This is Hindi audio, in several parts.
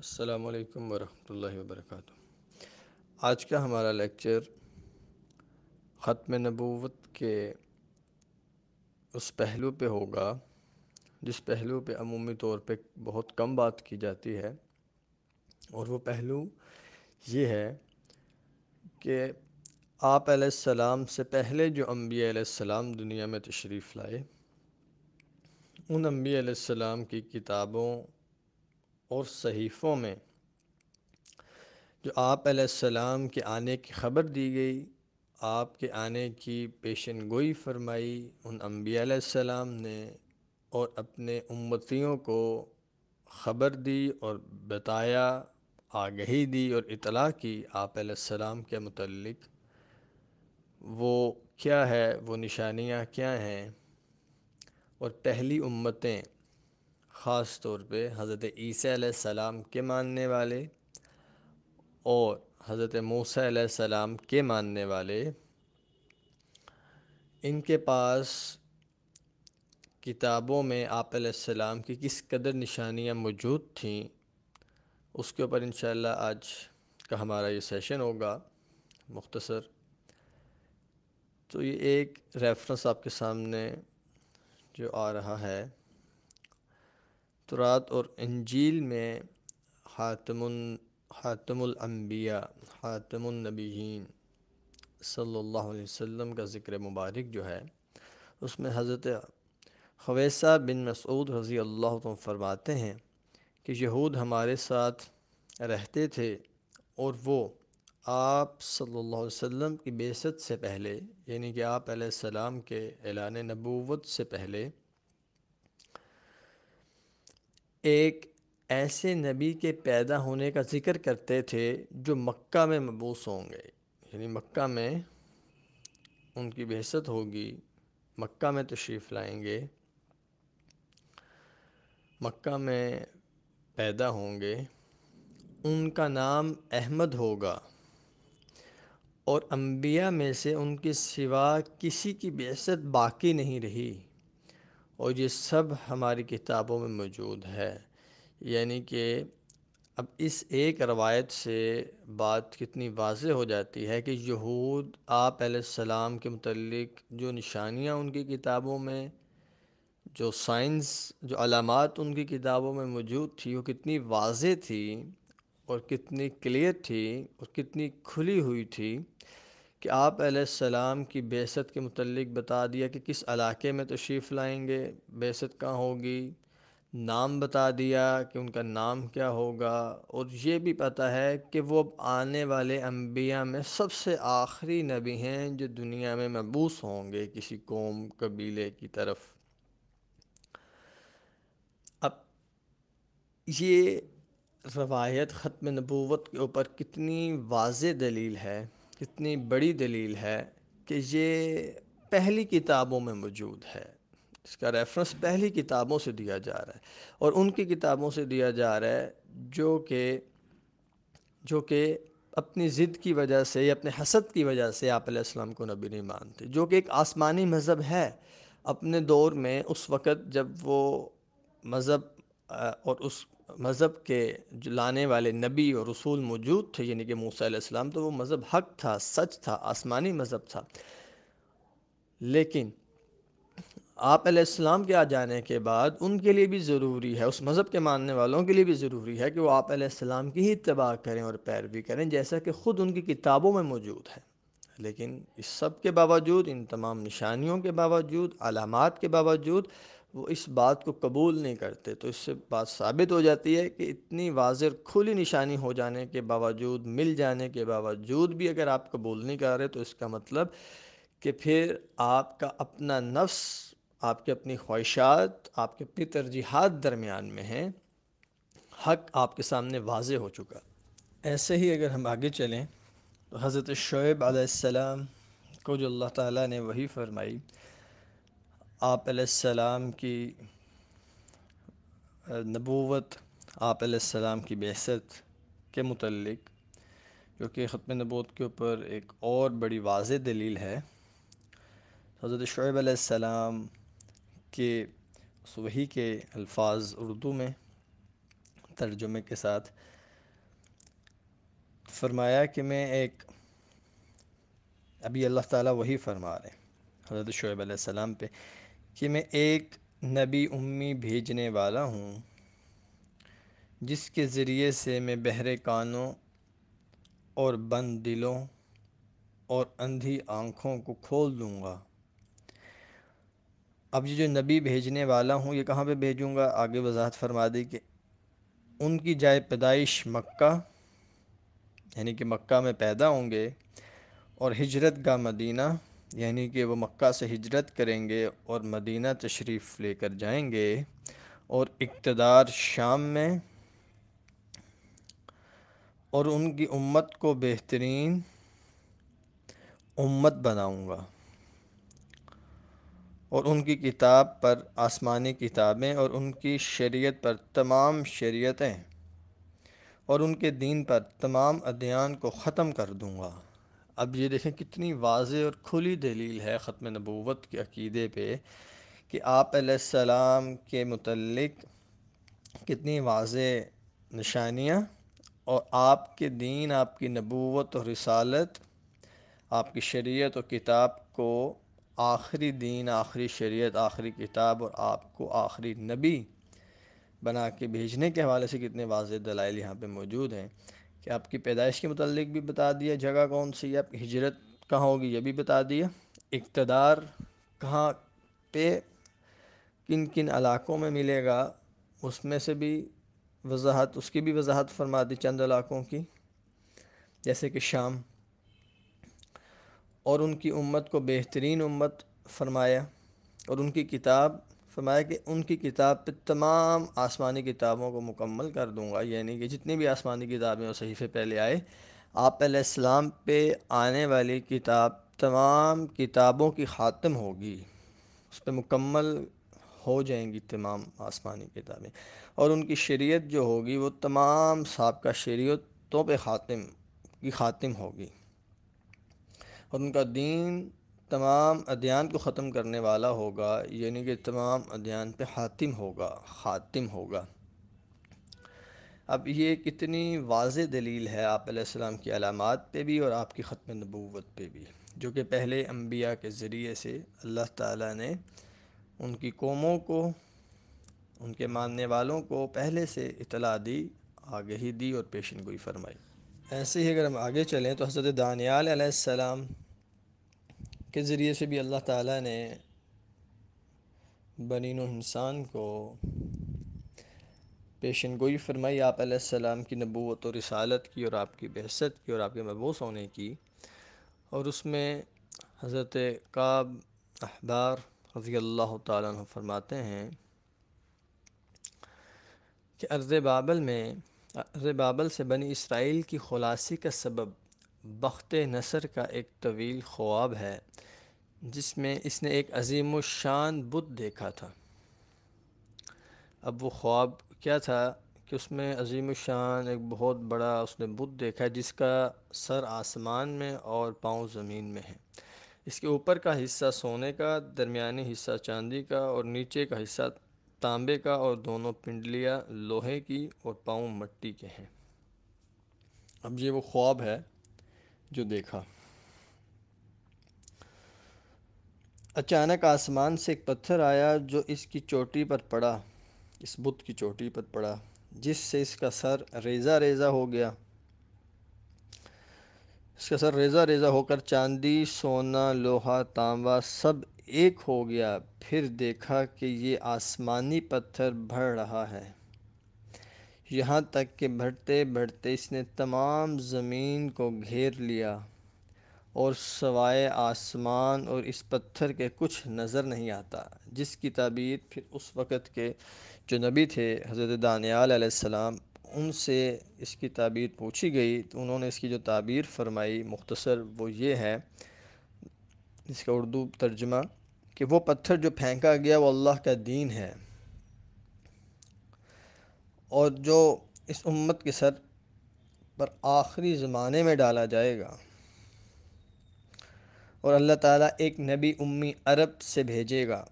अस्सलाम वालेकुम वरहमतुल्लाहि वबरकातुहू आज का हमारा लेक्चर ख़त्म नबूवत के उस पहलू पे होगा जिस पहलू पे अमूमी तौर पे बहुत कम बात की जाती है और वो पहलू ये है कि आप सलाम से पहले जो अम्बिया सलाम दुनिया में तशरीफ़ लाए उन अम्बिया सलाम की किताबों और सहीफ़ों में जो आप सलाम के आने की ख़बर दी गई आपके आने की पेशन गोई फरमाई उन अम्बी सलाम ने और अपने उम्मतियों को ख़बर दी और बताया आगही दी और इतला की आप सलाम के मतलब वो क्या है वो निशानियाँ क्या हैं और पहली उम्मतें ख़ास तौर पे हज़रत ईसी सलाम के मानने वाले और हज़रत मूसा सलाम के मानने वाले इनके पास किताबों में आप सलाम की किस कदर निशानियाँ मौजूद थीं उसके ऊपर इन आज का हमारा ये सेशन होगा मुख्तसर तो ये एक रेफरेंस आपके सामने जो आ रहा है तौरात और इंजील में हातमुन अम्बिया हातमनबीन सल्लल्लाहु अलैहि वसल्लम का ज़िक्र मुबारक जो है उसमें हज़रत खवैसा बिन मसूद रज़ी अल्लाह तुम फरमाते हैं कि यहूद हमारे साथ रहते थे और वो आप सल्लल्लाहु अलैहि वसल्लम की बेसत से पहले यानी कि आप सलाम के एलान नबूवत से पहले एक ऐसे नबी के पैदा होने का ज़िक्र करते थे जो मक्का में मबूस होंगे यानी मक्का में उनकी बेहसत होगी मक्का में तशरीफ़ लाएंगे मक्का में पैदा होंगे उनका नाम अहमद होगा और अम्बिया में से उनके सिवा किसी की बेहसत बाकी नहीं रही और ये सब हमारी किताबों में मौजूद है यानी कि अब इस एक रवायत से बात कितनी वाज हो जाती है कि यहूद आप सलाम के मतलब जो निशानियाँ उनकी किताबों में जो साइंस जो अलामत उनकी किताबों में मौजूद थी वो कितनी वाज थी और कितनी क्लियर थी और कितनी खुली हुई थी कि आप सलाम की बेसत के मतलब बता दिया कि किस इलाके में तशरीफ़ लाएंगे बेसत कहाँ होगी नाम बता दिया कि उनका नाम क्या होगा और ये भी पता है कि वो अब आने वाले अम्बिया में सबसे आखिरी नबी हैं जो दुनिया में मबूस होंगे किसी कौम कबीले की तरफ अब ये रवायत ख़त्म नबूवत के ऊपर कितनी वाज दलील है इतनी बड़ी दलील है कि ये पहली किताबों में मौजूद है इसका रेफरेंस पहली किताबों से दिया जा रहा है और उनकी किताबों से दिया जा रहा है जो कि जो कि अपनी ज़िद की वजह से या अपने हसद की वजह से आप आपलम को नबी नहीं मानते जो कि एक आसमानी मज़हब है अपने दौर में उस वक़्त जब वो मज़हब और उस मज़हब के लाने वाले नबी और रसूल मौजूद थे यानी कि मूसम तो वो मज़हब हक था सच था आसमानी मज़हब था लेकिन आप आपाम के आ जाने के बाद उनके लिए भी ज़रूरी है उस मज़हब के मानने वालों के लिए भी ज़रूरी है कि वो आप आपाम की ही तबाह करें और पैरवी करें जैसा कि ख़ुद उनकी किताबों में मौजूद है लेकिन इस सब के बावजूद इन तमाम निशानियों के बावजूद अलामत के बावजूद वो इस बात को कबूल नहीं करते तो इससे बात साबित हो जाती है कि इतनी वाज खुली निशानी हो जाने के बावजूद मिल जाने के बावजूद भी अगर आप कबूल नहीं कर रहे तो इसका मतलब कि फिर आपका अपना नफ्स आपके अपनी ख्वाहिशात आपके अपनी तरजीहत दरमियान में हैं हक आपके सामने वाज हो चुका ऐसे ही अगर हम आगे चलें तो हज़रत शुब आसमाम को जो अल्लाह ताला ने वही फरमाई आप सलाम की नबूवत आप सलाम की बहसत के मतलब जो कि ख़त्म नबूत के ऊपर एक और बड़ी वाज दलील है हज़रत शुब सलाम के वही के अल्फाज उर्दू में तर्जुमे के साथ फरमाया कि मैं एक अभी अल्लाह ताला वही फरमा रहे हैं हज़रत शुब सलाम पे कि मैं एक नबी उम्मी भेजने वाला हूँ जिसके ज़रिए से मैं बहरे कानों और बंद दिलों और अंधी आँखों को खोल दूँगा अब ये जो नबी भेजने वाला हूँ ये कहाँ पे भेजूँगा आगे वजाहत फरमा दी कि उनकी जाय पैदाइश मक्का यानी कि मक्का में पैदा होंगे और हिजरत का मदीना यानी कि वह मक्का से हिजरत करेंगे और मदीना तशरीफ़ लेकर जाएंगे और इकतदार शाम में और उनकी उम्मत को बेहतरीन उम्मत बनाऊंगा और उनकी किताब पर आसमानी किताबें और उनकी शरीयत पर तमाम शरीयतें और उनके दीन पर तमाम अध्ययन को ख़त्म कर दूंगा अब ये देखें कितनी वाज और खुली दलील है ख़त्म नबूवत के अकीदे पर कि आप सलाम के मतलब कितनी वाज निशानियाँ और आपके दीन आपकी नबूत और रसालत आपकी शरीत और किताब को आखिरी दीन आखिरी शरीत आखिरी किताब और आपको आखिरी नबी बना के भेजने के हवाले से कितने वाज दलाइल यहाँ पर मौजूद हैं कि आपकी पैदाइश के मतलब भी बता दिया जगह कौन सी है आपकी हिजरत कहाँ होगी ये भी बता दिया इकतदार कहाँ पे किन किन इलाक़ों में मिलेगा उसमें से भी वजाहत उसकी भी वजाहत फरमा दी चंद इलाक़ों की जैसे कि शाम और उनकी उम्मत को बेहतरीन उम्मत फरमाया और उनकी किताब फरमाया कि उनकी किताब पे तमाम आसमानी किताबों को मुकम्मल कर दूँगा यानी कि जितनी भी आसमानी किताबें और सहीफ़े पहले आए आप आसमाम पे आने वाली किताब तमाम किताबों की ख़ात्म होगी उस पर मुकम्मल हो जाएंगी तमाम आसमानी किताबें और उनकी शरीयत जो होगी वो तमाम सबका शरीयतों पे ख़ात्म की ख़ात्म होगी और उनका दीन तमाम अध्ययन को ख़त्म करने वाला होगा यानी कि तमाम अध्ययन पे हातिम होगा ख़ातिम होगा अब ये कितनी वाज दलील है आप आपलम की अलामत पे भी और आपकी ख़त्म नबूवत पे भी जो कि पहले अम्बिया के ज़रिए से अल्लाह ताला ने उनकी कौमों को उनके मानने वालों को पहले से इतला दी आगही दी और पेशन गोई फरमाई ऐसे ही अगर हम आगे चलें तो हज़रत दानियाल के ज़रिए से भी अल्लाह ताला ने बनिन इंसान को पेशन गोई फरमाई आप सलाम की नबूत और रसालत की और आपकी बहसत की और आपके मबूस होने की और उसमें हज़रत काब अहबार रज़ी अल्लाह तरमाते फरमाते हैं कि अर्ज़ बाबल में अर्ज़ बाबल से बनी इसराइल की ख़ुलासी का सबब बख्त नसर का एक तवील ख्वाब है जिसमें इसने एक अजीम शान बुत देखा था अब वो ख्वाब क्या था कि उसमें अजीम शान एक बहुत बड़ा उसने बुत देखा है जिसका सर आसमान में और पाँव ज़मीन में है इसके ऊपर का हिस्सा सोने का दरमिया हिस्सा चांदी का और नीचे का हिस्सा तांबे का और दोनों पिंडलियाँ लोहे की और पाँव मट्टी के हैं अब ये वो ख्वाब है जो देखा अचानक आसमान से एक पत्थर आया जो इसकी चोटी पर पड़ा इस बुत की चोटी पर पड़ा जिससे इसका सर रेजा रेजा हो गया इसका सर रेजा रेजा होकर चांदी सोना लोहा तांबा सब एक हो गया फिर देखा कि ये आसमानी पत्थर बढ़ रहा है यहाँ तक कि बढ़ते बढ़ते इसने तमाम ज़मीन को घेर लिया और सवाए आसमान और इस पत्थर के कुछ नज़र नहीं आता जिसकी ताबीर फिर उस वक़्त के जो नबी थे हज़रत दानियाल उनसे इसकी ताबीर पूछी गई तो उन्होंने इसकी जो ताबीर फरमाई मुख्तसर वो ये है इसका उर्दू तर्जमा कि वो पत्थर जो फेंका गया वो अल्लाह का दीन है और जो इस उम्मत के सर पर आखिरी ज़माने में डाला जाएगा और अल्लाह ताला एक नबी उम्मी अरब से भेजेगा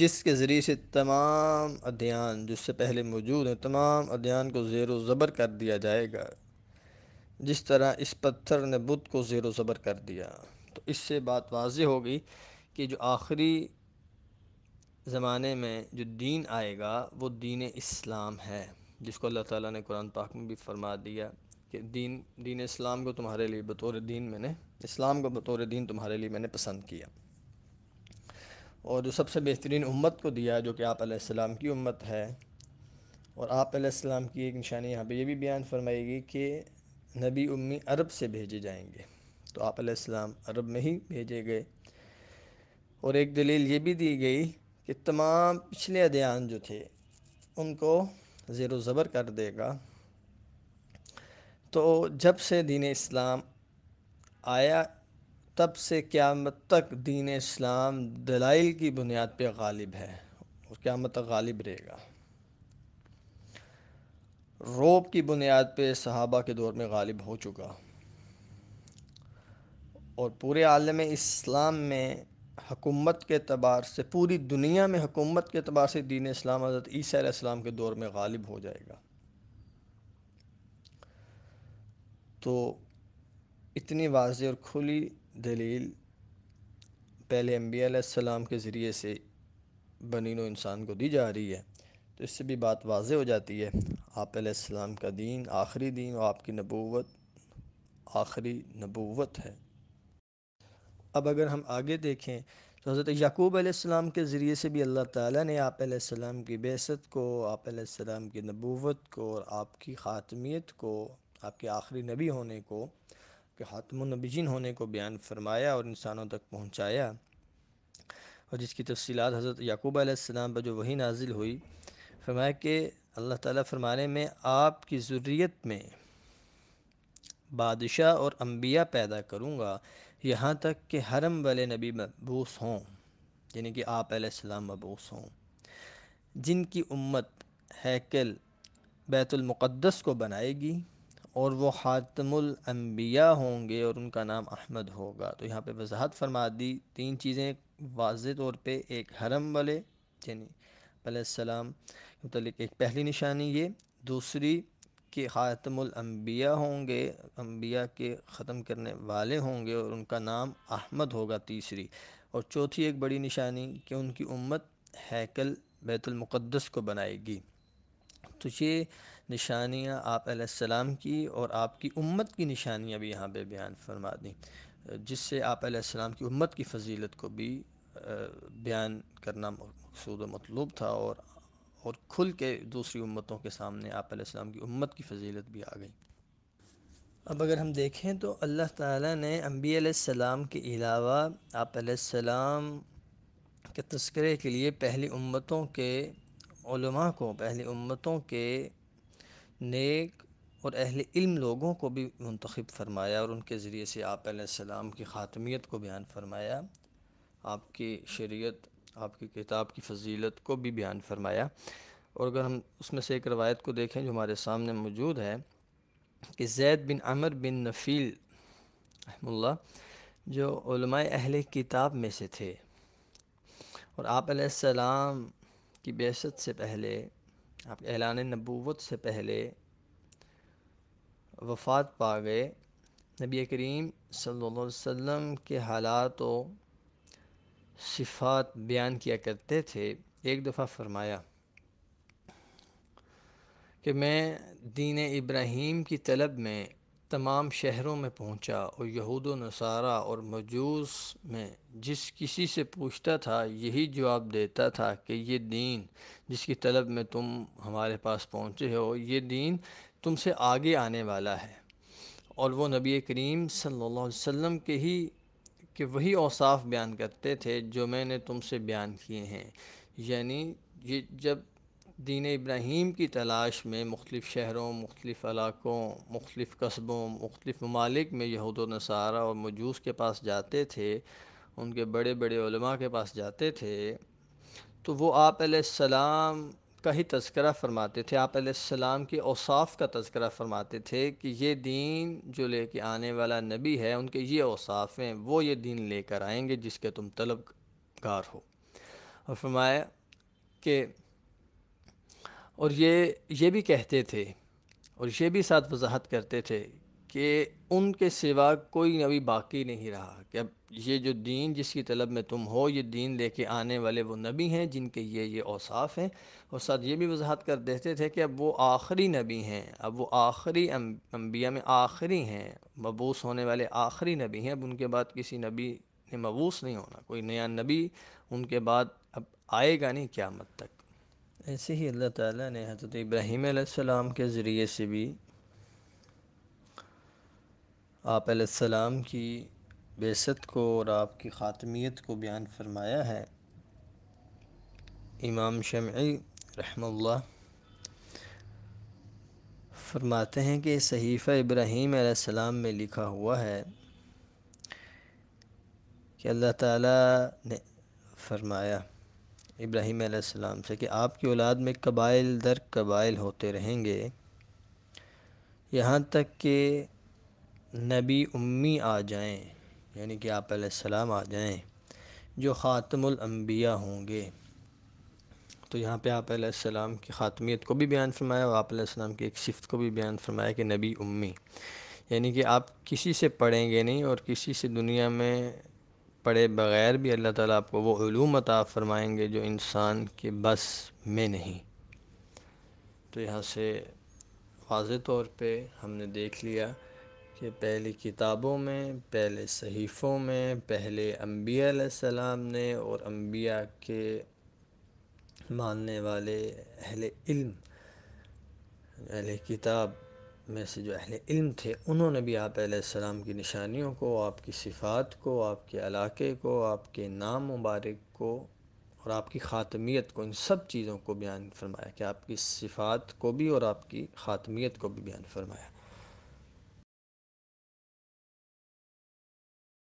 जिसके ज़रिए से तमाम अध्ययन जिससे पहले मौजूद हैं तमाम अध्ययन को ज़ेर ज़बर कर दिया जाएगा जिस तरह इस पत्थर ने बुद्ध को ज़ेर ज़बर कर दिया तो इससे बात वाज होगी कि जो आखिरी ज़माने में जो दीन आएगा वो दीन इस्लाम है जिसको अल्लाह ताला ने कुरान पाक में भी फरमा दिया कि दीन दीन इस्लाम को तुम्हारे लिए बतौर दीन मैंने इस्लाम को बतौर दीन तुम्हारे लिए मैंने पसंद किया और जो सबसे बेहतरीन उम्मत को दिया जो कि आप की उम्मत है और आप की एक निशानी यहाँ पर यह भी बयान फरमाएगी कि नबी उम्मी अरब से भेजे जाएंगे तो आप अरब में ही भेजे गए और एक दलील ये भी दी गई कि तमाम पिछले अध्ययन जो थे उनको ज़ेर ज़बर कर देगा तो जब से दीन इस्लाम आया तब से क़्यामत तक दीन इस्लाम दलाइल की बुनियाद पे गालिब है और क़्यामत तक गालिब रहेगा रोब की बुनियाद पे सहाबा के दौर में गालिब हो चुका और पूरे आलम इस्लाम में हकूमत के अतबार से पूरी दुनिया में हकूमत के अतबार से दीन इस्लाम हज़रत ईसीम के दौर में गालिब हो जाएगा तो इतनी वाज और खुली दलील पहले बी सलाम के ज़रिए से बनी इंसान को दी जा रही है तो इससे भी बात वाज हो जाती है आप आपाम का दीन आखिरी दीन और आपकी नबूवत आखिरी नबूवत है अब अगर हम आगे देखें तो हज़रत याकूब आसमाम के ज़रिए से भी अल्लाह ताला ने आप आपाम की बेसत को आप की नबूवत को और आपकी ख़ात्मियत को आपके आखिरी नबी होने को के ख़ात्मनबीन होने को बयान फरमाया और इंसानों तक पहुँचाया और जिसकी तफसीत हज़रत याकूब आसमाम पर जो वही नाजिल हुई फरमाया कि अल्लाह ताली फरमाने में आपकी ज़ुर्रियत में बादशाह और अम्बिया पैदा करूँगा यहाँ तक कि हरम वाले नबी मबूस हों यानी कि आप आपाम मबूस हों जिनकी उम्मत हैकल बैतुलमक़दस को बनाएगी और वो ख़ातमुलम्बिया होंगे और उनका नाम अहमद होगा तो यहाँ पे वजाहत फरमा दी तीन चीज़ें वाज तौर पे एक हरम वाले यानी सलाम मतलब एक पहली निशानी ये दूसरी के ख़ातमुलअम्बिया होंगे अम्बिया के ख़त्म करने वाले होंगे और उनका नाम अहमद होगा तीसरी और चौथी एक बड़ी निशानी कि उनकी उम्मत हैकल बैतुलमक़दस को बनाएगी तो ये निशानियाँ आप आपाम की और आपकी उम्मत की निशानियाँ भी यहाँ पे बयान फरमा दी जिससे आप की उम्मत की फजीलत को भी बयान करना मकसूद मतलूब था और और खुल के दूसरी उम्मतों के सामने आप आपलम की उम्मत की फजीलत भी आ गई अब अगर हम देखें तो अल्लाह ताला ने अम्बी सलाम के अलावा आप के तस्करे के लिए पहली उम्मतों के को पहली उम्मतों के नेक और अहल इल्म लोगों को भी मंतखब फरमाया और उनके ज़रिए से आप की ख़ात्मियत को बयान फरमाया आपकी शरीयत आपकी किताब की फजीलत को भी बयान फरमाया और अगर हम उसमें से एक रवायत को देखें जो हमारे सामने मौजूद है कि जैद बिन अमर बिन नफ़ील रहमुल्ला जो अहल किताब में से थे और आप सलाम की बेसत से पहले आप एलान नबूवत से पहले वफ़ात पा गए नबी करीम सल्लल्लाहु अलैहि वसल्लम के हालात सिफ़ात बयान किया करते थे एक दफ़ा फरमाया कि मैं दीन इब्राहीम की तलब में तमाम शहरों में पहुंचा और यहूद नसारा और मजूस में जिस किसी से पूछता था यही जवाब देता था कि ये दीन जिसकी तलब में तुम हमारे पास पहुंचे हो ये दीन तुमसे आगे आने वाला है और वो नबी करीम सल्लल्लाहु अलैहि वसल्लम के ही कि वही औसाफ बयान करते थे जो मैंने तुमसे बयान किए हैं यानी ये जब दीन इब्राहिम की तलाश में मुख्तलिफ़ शहरों मुख्तलिफ़ इलाक़ों मुख्तलिफ़ कस्बों मुख्तलिफ़ ममालिक में यहूद नसारा और मजूस के पास जाते थे उनके बड़े बड़े के पास जाते थे तो वो आप सलाम का ही तस्करा फरमाते थे आप सलाम के औसाफ़ का तस्करा फरमाते थे कि ये दीन जो लेके आने वाला नबी है उनके ये औसाफ़ हैं वो ये दीन लेकर आएंगे जिसके तुम तलब गार हो और फरमाया कि और ये ये भी कहते थे और ये भी साथ वजाहत करते थे कि उनके सिवा कोई नबी बाकी नहीं रहा कि अब ये जो दीन जिसकी तलब में तुम हो ये दीन लेके आने वाले वो नबी हैं जिनके ये ये औसाफ़ हैं और साथ ये भी वजाहत कर देते थे कि अब वो आखिरी नबी हैं अब वो आखिरी अम्बिया अं-, में आखिरी हैं मबूस होने वाले आखिरी नबी हैं अब उनके बाद किसी नबी ने मबूस नहीं होना कोई नया नबी उनके बाद अब आएगा नहीं क्या तक ऐसे ही अल्लाह ताला ने हज़रत इब्राहीम के ज़रिए से भी आप सलाम की बेसत को और आपकी ख़ातमियत को बयान फरमाया है इमाम शमी रहमल्ला फरमाते हैं कि सहीफ़ा इब्राहीम सलाम में लिखा हुआ है कि अल्लाह ताला ने फरमाया इब्राहीम सलाम से कि आपकी औलाद में कबाइल दर कबाइल होते रहेंगे यहाँ तक कि नबी उम्मी आ जाएं यानी कि आप सलाम आ जाएं जो ख़ातमबिया होंगे तो यहाँ पे आप सलाम की ख़ातमियत को भी बयान फरमाया और आप सलाम की एक सिफत को भी बयान फरमाया कि नबी उम्मी यानी कि आप किसी से पढ़ेंगे नहीं और किसी से दुनिया में पढ़े बग़ैर भी अल्लाह ताला आपको वो ूम अता फ़रमाएँगे जो इंसान के बस में नहीं तो यहाँ से वाज तौर पे हमने देख लिया कि पहली किताबों में पहले सहीफ़ों में पहले अम्बिया सलाम ने और अम्बिया के मानने वाले अहले इल्म अहले किताब में से जो अहले इल्म थे उन्होंने भी आप सलाम की निशानियों को आपकी सिफ़ात को आपके इलाके को आपके नाम मुबारक को और आपकी ख़ातमियत को इन सब चीज़ों को बयान फरमाया कि आपकी सिफ़ात को भी और आपकी ख़ातमियत को भी बयान फरमाया